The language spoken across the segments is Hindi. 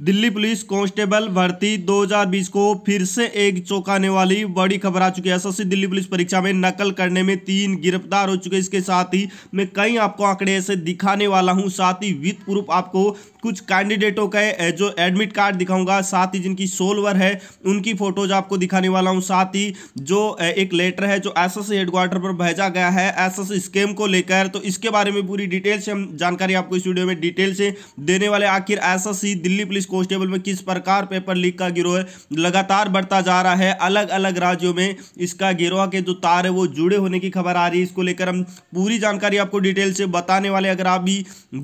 दिल्ली पुलिस कांस्टेबल भर्ती 2020 को फिर से एक चौंकाने वाली बड़ी खबर आ चुकी है एसएससी दिल्ली पुलिस परीक्षा में नकल करने में तीन गिरफ्तार हो चुके इसके साथ ही मैं कई आपको आंकड़े ऐसे दिखाने वाला हूँ साथ ही विथ प्रूफ आपको कुछ कैंडिडेटों का जो एडमिट कार्ड दिखाऊंगा साथ ही जिनकी सोलवर है उनकी फोटोज आपको दिखाने वाला हूँ साथ ही जो एक लेटर है जो एस एस हेडक्वार्टर पर भेजा गया है एस एस स्कैम को लेकर तो इसके बारे में पूरी डिटेल से हम जानकारी आपको इस वीडियो में डिटेल से देने वाले आखिर एस दिल्ली पुलिस पुलिस कॉन्स्टेबल में किस प्रकार पेपर लीक का गिरोह लगातार बढ़ता जा रहा है अलग अलग राज्यों में इसका गिरोह के जो तार है वो जुड़े होने की खबर आ रही है इसको लेकर हम पूरी जानकारी आपको डिटेल से बताने वाले अगर आप भी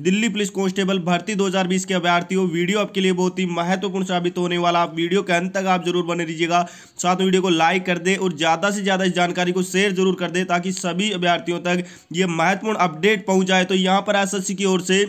दिल्ली पुलिस कॉन्स्टेबल भर्ती दो के अभ्यार्थी हो वीडियो आपके लिए बहुत ही महत्वपूर्ण साबित होने वाला आप वीडियो के अंत तक आप जरूर बने रहिएगा साथ में वीडियो को लाइक कर दे और ज़्यादा से ज़्यादा इस जानकारी को शेयर जरूर कर दे ताकि सभी अभ्यार्थियों तक ये महत्वपूर्ण अपडेट पहुंच जाए तो यहां पर एस की ओर से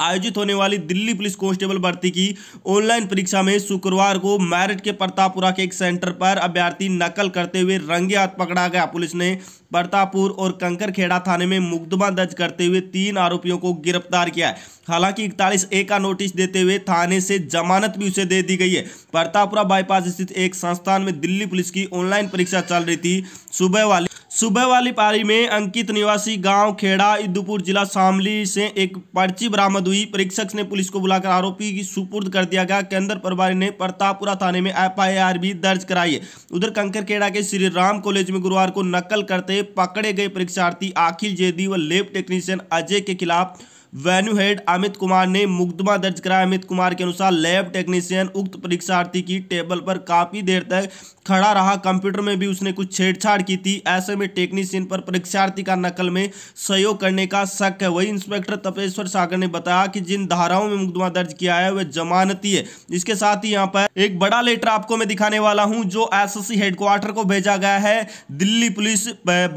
आयोजित होने वाली दिल्ली पुलिस कांस्टेबल भर्ती की ऑनलाइन परीक्षा में शुक्रवार को मैरिट के प्रतापुरा के एक सेंटर पर अभ्यर्थी नकल करते हुए रंगे हाथ पकड़ा गया पुलिस ने प्रतापुर और कंकरखेड़ा थाने में मुकदमा दर्ज करते हुए तीन आरोपियों को गिरफ्तार किया है हालांकि इकतालीस ए का नोटिस देते हुए थाने से जमानत भी उसे दे दी गई है प्रतापुरा बाईपास स्थित एक संस्थान में दिल्ली पुलिस की ऑनलाइन परीक्षा चल रही थी सुबह वाली सुबह वाली पारी में अंकित निवासी गांव खेड़ा इद्दूपुर जिला शामली से एक पर्ची बरामद हुई परीक्षक ने पुलिस को बुलाकर आरोपी की सुपुर्द कर दिया गया केंद्र प्रभारी ने प्रतापपुरा थाने में एफआईआर भी दर्ज कराई है उधर खेड़ा के श्री राम कॉलेज में गुरुवार को नकल करते पकड़े गए परीक्षार्थी आखिल जेदी व लेब टेक्नीशियन अजय के खिलाफ वेन्यू हेड अमित कुमार ने मुकदमा दर्ज कराया अमित कुमार के अनुसार लैब टेक्नीशियन उक्त परीक्षार्थी की टेबल पर काफ़ी देर तक खड़ा रहा कंप्यूटर में भी उसने कुछ छेड़छाड़ की थी ऐसे में टेक्नीशियन पर परीक्षार्थी का नकल में सहयोग करने का शक है वही इंस्पेक्टर तपेश्वर सागर ने बताया कि जिन धाराओं में मुकदमा दर्ज किया है वह जमानती है इसके साथ ही यहाँ पर एक बड़ा लेटर आपको मैं दिखाने वाला हूँ जो एस हेडक्वार्टर को भेजा गया है दिल्ली पुलिस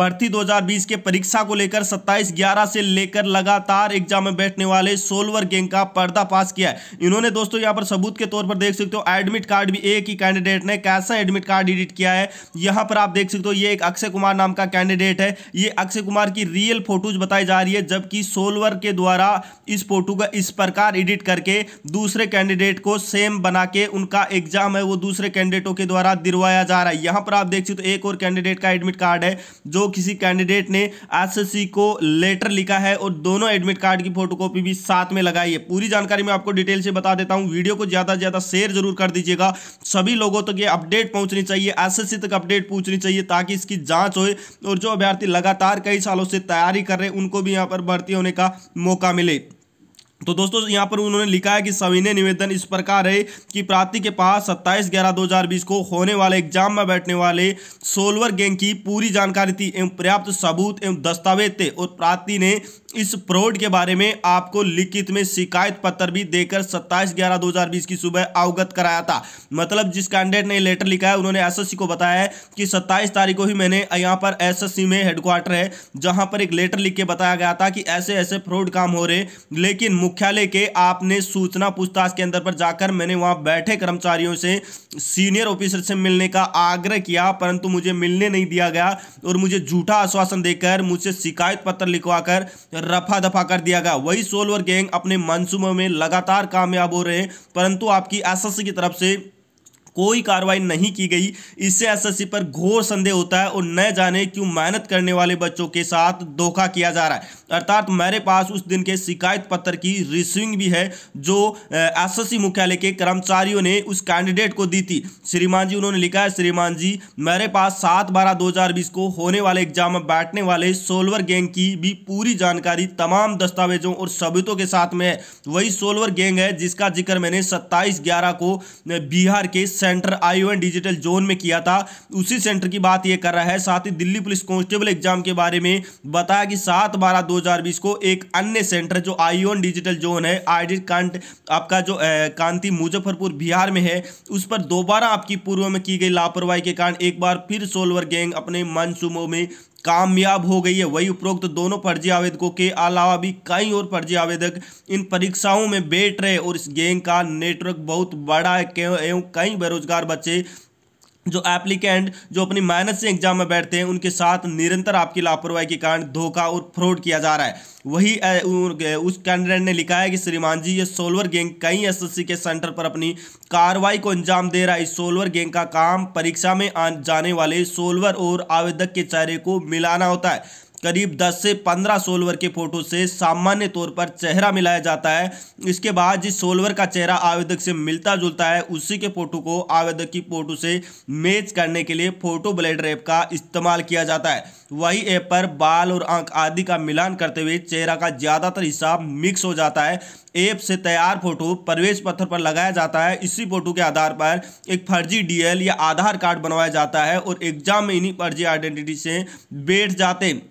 भर्ती दो के परीक्षा को लेकर सत्ताईस ग्यारह से लेकर लगातार एग्जाम में बैठने वाले सोलवर गैंग का पर्दा पास किया है इन्होंने दोस्तों यहाँ पर सबूत के तौर पर देख सकते हो एडमिट कार्ड भी एक ही कैंडिडेट ने कैसा एडमिट कार्ड कार्ड एडिट किया है यहां पर आप देख सकते हो ये एक अक्षय कुमार नाम का कैंडिडेट है ये अक्षय कुमार की रियल फोटोज बताई जा रही है जबकि सोलवर के द्वारा इस फोटो का इस प्रकार एडिट करके दूसरे कैंडिडेट को सेम बना के उनका एग्जाम है वो दूसरे कैंडिडेटों के द्वारा दिलवाया जा रहा है यहां पर आप देख सकते हो एक और कैंडिडेट का एडमिट कार्ड है जो किसी कैंडिडेट ने एस को लेटर लिखा है और दोनों एडमिट कार्ड की फोटो भी साथ में लगाई है पूरी जानकारी मैं आपको डिटेल से बता देता हूँ वीडियो को ज़्यादा से ज़्यादा शेयर जरूर कर दीजिएगा सभी लोगों तक तो ये अपडेट पहुँचनी चाहिए एसएससी तक अपडेट पूछनी चाहिए ताकि इसकी जाँच हो और जो अभ्यर्थी लगातार कई सालों से तैयारी कर रहे हैं उनको भी यहाँ पर भर्ती होने का मौका मिले तो दोस्तों यहाँ पर उन्होंने लिखा है कि सविनय निवेदन इस प्रकार है कि प्राप्ति के पास 27 ग्यारह 2020 को होने वाले एग्जाम में बैठने वाले सोलवर गैंग की पूरी जानकारी थी एवं पर्याप्त सबूत एवं दस्तावेज थे और प्राप्ति ने इस फ्रॉड के बारे में आपको लिखित में शिकायत पत्र भी देकर 27 ग्यारह 2020 की सुबह अवगत कराया था मतलब जिस कैंडिडेट ने लेटर लिखा है उन्होंने एसएससी को बताया है कि 27 तारीख को ही मैंने यहाँ पर एसएससी में हेडक्वार्टर है जहाँ पर एक लेटर लिख के बताया गया था कि ऐसे ऐसे फ्रॉड काम हो रहे लेकिन मुख्यालय के आपने सूचना पूछताछ के अंदर पर जाकर मैंने वहाँ बैठे कर्मचारियों से सीनियर ऑफिसर से मिलने का आग्रह किया परंतु मुझे मिलने नहीं दिया गया और मुझे झूठा आश्वासन देकर मुझसे शिकायत पत्र लिखवा रफा दफा कर दिया गया वही सोलवर गैंग अपने मनसूबों में लगातार कामयाब हो रहे हैं परंतु आपकी एसएससी की तरफ से कोई कार्रवाई नहीं की गई इससे एसएससी पर घोर संदेह होता है और न जाने क्यों मेहनत करने वाले बच्चों के साथ धोखा किया जा रहा है अर्थात मेरे पास उस दिन के शिकायत पत्र की रिसीविंग भी है जो एसएससी मुख्यालय के कर्मचारियों ने उस कैंडिडेट को दी थी श्रीमान जी उन्होंने लिखा है श्रीमान जी मेरे पास सात बारह दो को होने वाले एग्जाम में बैठने वाले सोलवर गैंग की भी पूरी जानकारी तमाम दस्तावेजों और सबूतों के साथ में है वही सोलवर गैंग है जिसका जिक्र मैंने सत्ताईस ग्यारह को बिहार के सेंटर आई एंड डिजिटल जोन में किया था उसी सेंटर की बात यह कर रहा है साथ ही दिल्ली पुलिस कांस्टेबल एग्जाम के बारे में बताया कि सात बारह दो को एक अन्य सेंटर जो आई एंड डिजिटल जोन है आई कांट आपका जो कांति मुजफ्फरपुर बिहार में है उस पर दोबारा आपकी पूर्व में की गई लापरवाही के कारण एक बार फिर सोलवर गैंग अपने मनसूबों में कामयाब हो गई है वही उपरोक्त दोनों फर्जी आवेदकों के अलावा भी कई और फर्जी आवेदक इन परीक्षाओं में बैठ रहे और इस गैंग का नेटवर्क बहुत बड़ा है एवं कई बेरोजगार बच्चे जो एप्लीकेंट जो अपनी मेहनत से एग्जाम में बैठते हैं उनके साथ निरंतर आपकी लापरवाही के कारण धोखा और फ्रॉड किया जा रहा है वही उस कैंडिडेट ने लिखा है कि श्रीमान जी ये सोलवर गैंग कई एसएससी के सेंटर पर अपनी कार्रवाई को अंजाम दे रहा है इस सोलवर गैंग का काम परीक्षा में आ जाने वाले सोलवर और आवेदक के चेहरे को मिलाना होता है करीब 10 से 15 सोलवर के फोटो से सामान्य तौर पर चेहरा मिलाया जाता है इसके बाद जिस सोलवर का चेहरा आवेदक से मिलता जुलता है उसी के फोटो को आवेदक की फोटो से मैच करने के लिए फोटो ब्लेडर ऐप का इस्तेमाल किया जाता है वही ऐप पर बाल और आंख आदि का मिलान करते हुए चेहरा का ज़्यादातर हिस्सा मिक्स हो जाता है ऐप से तैयार फोटो प्रवेश पत्थर पर लगाया जाता है इसी फोटो के आधार पर एक फर्जी डीएल या आधार कार्ड बनवाया जाता है और एग्जाम में इन्हीं फर्जी आइडेंटिटी से बैठ जाते हैं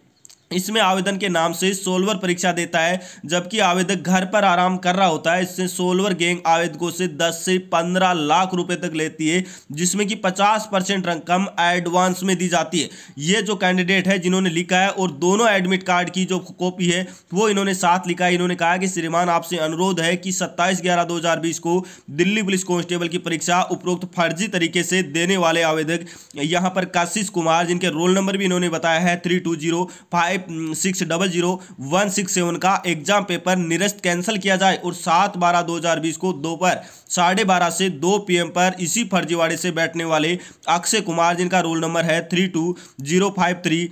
इसमें आवेदन के नाम से सोलवर परीक्षा देता है जबकि आवेदक घर पर आराम कर रहा होता है इससे सोलवर गैंग आवेदकों से 10 से 15 लाख रुपए तक लेती है जिसमें कि 50 परसेंट रकम एडवांस में दी जाती है ये जो कैंडिडेट है जिन्होंने लिखा है और दोनों एडमिट कार्ड की जो कॉपी है वो इन्होंने साथ लिखा है इन्होंने कहा कि श्रीमान आपसे अनुरोध है कि सत्ताईस ग्यारह दो को दिल्ली पुलिस कांस्टेबल की परीक्षा उपरोक्त फर्जी तरीके से देने वाले आवेदक यहाँ पर काशिश कुमार जिनके रोल नंबर भी इन्होंने बताया है three two zero five five six double zero one six seven का एग्जाम पेपर निरस्त कैंसिल किया जाए और सात बारह दो हज़ार बीस को दोपहर साढ़े बारह से दो एम पर इसी फर्जीवाड़े से बैठने वाले अक्षय कुमार जिनका रोल नंबर है three two zero five three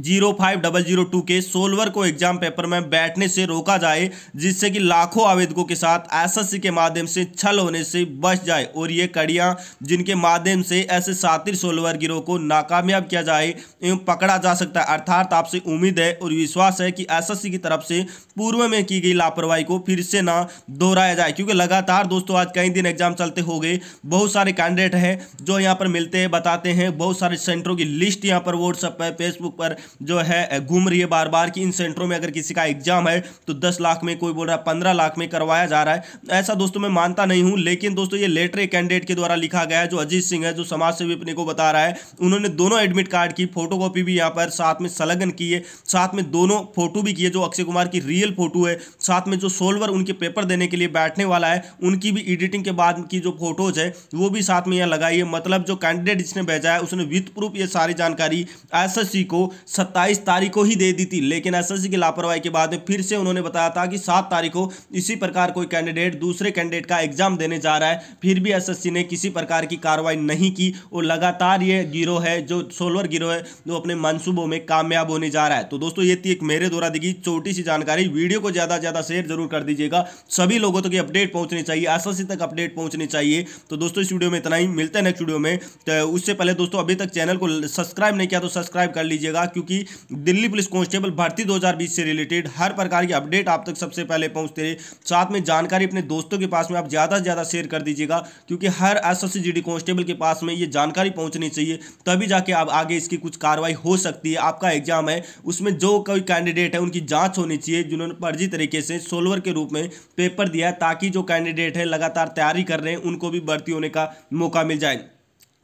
zero five double zero two के सोलवर को एग्जाम पेपर में बैठने से रोका जाए जिससे कि लाखों आवेदकों के साथ एसएससी के माध्यम से छल होने से बच जाए और ये कड़ियाँ जिनके माध्यम से ऐसे सातिर सोलवर गिरोह को नाकामयाब किया जाए एवं पकड़ा जा सकता है अर्थात आपसे उम्मीद है और विश्वास है कि एस की तरफ से पूर्व में की गई लापरवाही को फिर से ना दोहराया जाए क्योंकि लगातार दोस्तों आज कई दिन एग्जाम चलते हो गए बहुत सारे कैंडिडेट हैं जो यहाँ पर मिलते हैं बताते हैं बहुत सारे सेंटरों की लिस्ट यहाँ पर व्हाट्सएप पर फेसबुक पर जो है घूम रही है बार बार कि इन सेंटरों में अगर किसी का एग्जाम है तो दस लाख में कोई बोल रहा है पंद्रह लाख में करवाया जा रहा है ऐसा दोस्तों मैं मानता नहीं हूँ लेकिन दोस्तों ये लेटरे कैंडिडेट के द्वारा लिखा गया है जो अजीत सिंह है जो समाज सेवी अपने को बता रहा है उन्होंने दोनों एडमिट कार्ड की फोटो भी यहाँ पर साथ में संलग्न किए साथ में दोनों फोटो भी किए जो अक्षय कुमार की रियल फोटो है साथ में जो सोल्वर उनके पेपर देने के लिए बैठने वाला है उनकी भी एडिटिंग के बाद की जो फोटोज है वो भी साथ में यहाँ लगाई है मतलब जो कैंडिडेट जिसने भेजा है उसने विथ प्रूफ ये सारी जानकारी एसएससी को सत्ताईस तारीख को ही दे दी थी लेकिन एस की लापरवाही के बाद फिर से उन्होंने बताया था कि सात तारीख को इसी प्रकार कोई कैंडिडेट दूसरे कैंडिडेट का एग्जाम देने जा रहा है फिर भी एस ने किसी प्रकार की कार्रवाई नहीं की और लगातार ये गिरोह है जो सोलवर गिरोह है वो अपने मनसूबों में कामयाब होने जा रहा है तो दोस्तों ये थी एक मेरे द्वारा दिखी छोटी सी जानकारी वीडियो को ज़्यादा से ज़्यादा शेयर जरूर कर दीजिएगा सभी लोगों तक ये अपडेट पहुंचनी चाहिए एस तक अपडेट पहुंचनी चाहिए तो दोस्तों इस वीडियो में इतना ही मिलते हैं नेक्स्ट वीडियो में तो उससे पहले दोस्तों अभी तक चैनल को सब्सक्राइब नहीं किया तो सब्सक्राइब कर लीजिएगा क्योंकि दिल्ली पुलिस कांस्टेबल भर्ती 2020 से रिलेटेड हर प्रकार की अपडेट आप तक सबसे पहले पहुंचते रहे साथ में जानकारी अपने दोस्तों के पास में आप ज़्यादा से ज़्यादा शेयर कर दीजिएगा क्योंकि हर एस एस कांस्टेबल के पास में ये जानकारी पहुंचनी चाहिए तभी जाके आप आगे इसकी कुछ कार्रवाई हो सकती है आपका एग्जाम है उसमें जो कोई कैंडिडेट है उनकी जाँच होनी चाहिए जिन्होंने फर्जी तरीके से सोलवर के रूप में पेपर दिया है ताकि जो कैंडिडेट है लगातार तैयारी कर रहे हैं उनको भी भर्ती होने का मौका मिल जाए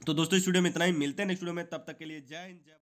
तो दोस्तों स्टूडियो में इतना ही मिलते हैं नेक्स्ट वीडियो में तब तक के लिए जय हिंद जय